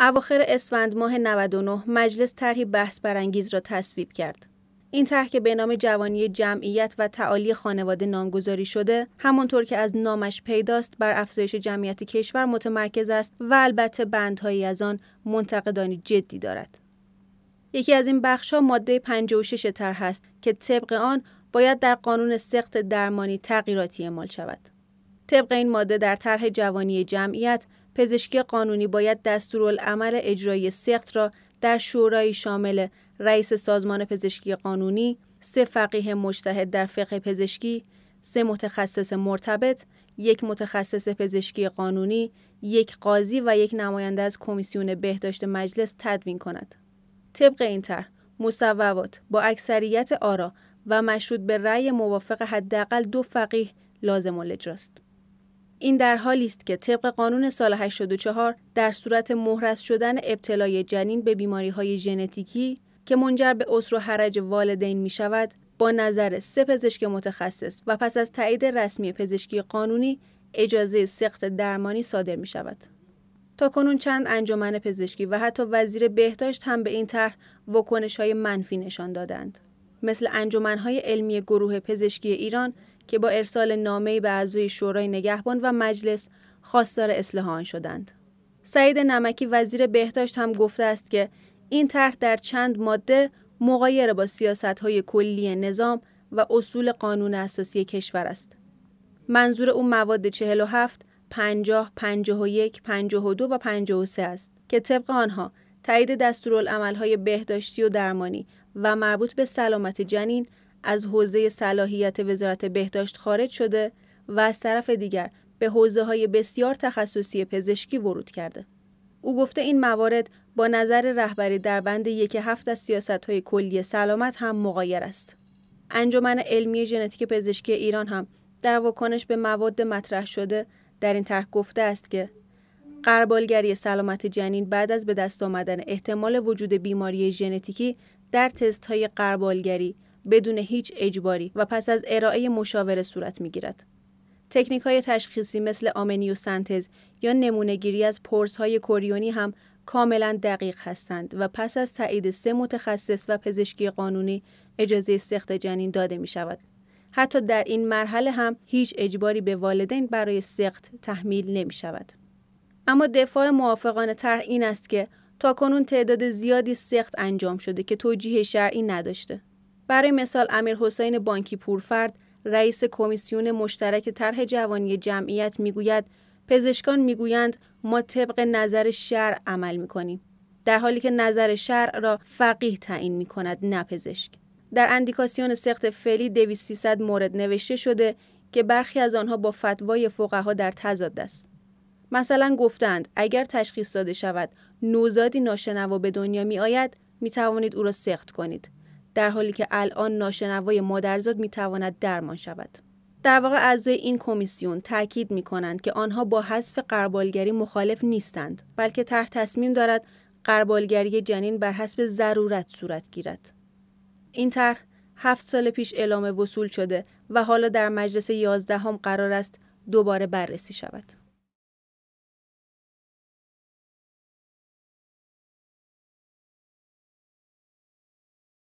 اواخر اسفند ماه 99 مجلس طرحی بحث برانگیز را تصویب کرد. این طرح که به نام جوانی جمعیت و تعالی خانواده نامگذاری شده همانطور که از نامش پیداست بر افزایش جمعیت کشور متمرکز است و البته بندهایی از آن منتقدانی جدی دارد یکی از این بخش ها ماده 56 طرح است که طبق آن باید در قانون سخت درمانی تغییراتی اعمال شود طبق این ماده در طرح جوانی جمعیت پزشکی قانونی باید دستورالعمل اجرایی سخت را در شورای شامل رئیس سازمان پزشکی قانونی، سه فقیه مجتهد در فقه پزشکی، سه متخصص مرتبط، یک متخصص پزشکی قانونی، یک قاضی و یک نماینده از کمیسیون بهداشت مجلس تدوین کند. طبق این طرح، مصوبات با اکثریت آرا و مشروط به رأی موافق حداقل دو فقیه لازم الاجراست. این در حالی است که طبق قانون سال 84 در صورت مهرس شدن ابتلای جنین به بیماری های ژنتیکی که منجر به عسر و حرج والدین می شود با نظر سه پزشک متخصص و پس از تایید رسمی پزشکی قانونی اجازه سخت درمانی صادر می شود. تا کنون چند انجمن پزشکی و حتی وزیر بهداشت هم به این طرح واکنش های منفی نشان دادند. مثل انجمنهای علمی گروه پزشکی ایران که با ارسال نامه‌ای به اعضای شورای نگهبان و مجلس خواستار اصلاح شدند. سعید نمکی وزیر بهداشت هم گفته است که این طرح در چند ماده مغایر با های کلی نظام و اصول قانون اساسی کشور است. منظور او مواد 47 50, 51, 52 و 53 است که طبق آنها تایید دستورالعمل‌های بهداشتی و درمانی و مربوط به سلامت جنین از حوزه صلاحیت وزارت بهداشت خارج شده و از طرف دیگر به حوزه های بسیار تخصصی پزشکی ورود کرده. او گفته این موارد با نظر رهبری در بند یک هفت از سیاست های کلی سلامت هم مغایر است. انجمن علمی ژنتیک پزشکی ایران هم در واکنش به مواد مطرح شده در این طرح گفته است که قربالگری سلامت جنین بعد از به دست آمدن احتمال وجود بیماری ژنتیکی در تست های قربالگری بدون هیچ اجباری و پس از ارائه مشاوره صورت میگیرد. تکنیک های تشخیصی مثل آمنیو سنتز یا گیری از پرس های کوریونی هم کاملا دقیق هستند و پس از تایید سه متخصص و پزشکی قانونی اجازه سخت جنین داده می شود. حتی در این مرحله هم هیچ اجباری به والدین برای سخت تحمیل نمی شود. اما دفاع موافقان طرح این است که تا کنون تعداد زیادی سخت انجام شده که توجیه شرعی نداشته. برای مثال امیر حسین بانکی پورفرد رئیس کمیسیون مشترک طرح جوانی جمعیت میگوید پزشکان میگویند ما طبق نظر شرع عمل میکنیم در حالی که نظر شرع را فقیه تعیین میکند نه پزشک در اندیکاسیون سخت فعلی 2300 مورد نوشته شده که برخی از آنها با فتوای فقها در تضاد است مثلا گفتند اگر تشخیص داده شود نوزادی ناشنوا به دنیا می آید می توانید او را سخت کنید در حالی که الان ناشنوای مادرزاد میتواند درمان شود در واقع اعضای این کمیسیون تاکید می کنند که آنها با حذف قربالگری مخالف نیستند بلکه طرح تصمیم دارد قربالگری جنین بر حسب ضرورت صورت گیرد این طرح هفت سال پیش اعلام وصول شده و حالا در مجلس یازدهم قرار است دوباره بررسی شود